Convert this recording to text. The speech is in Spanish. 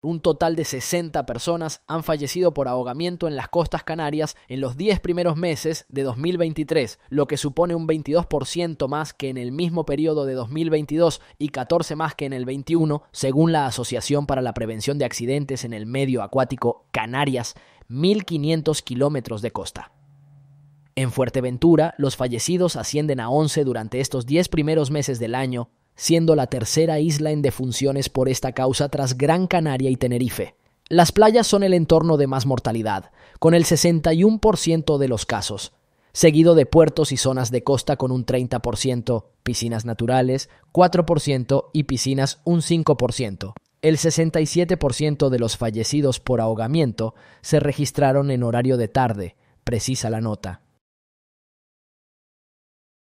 Un total de 60 personas han fallecido por ahogamiento en las costas canarias en los 10 primeros meses de 2023, lo que supone un 22% más que en el mismo periodo de 2022 y 14 más que en el 21, según la Asociación para la Prevención de Accidentes en el Medio Acuático Canarias, 1.500 kilómetros de costa. En Fuerteventura, los fallecidos ascienden a 11 durante estos 10 primeros meses del año, siendo la tercera isla en defunciones por esta causa tras Gran Canaria y Tenerife. Las playas son el entorno de más mortalidad, con el 61% de los casos, seguido de puertos y zonas de costa con un 30%, piscinas naturales 4% y piscinas un 5%. El 67% de los fallecidos por ahogamiento se registraron en horario de tarde, precisa la nota.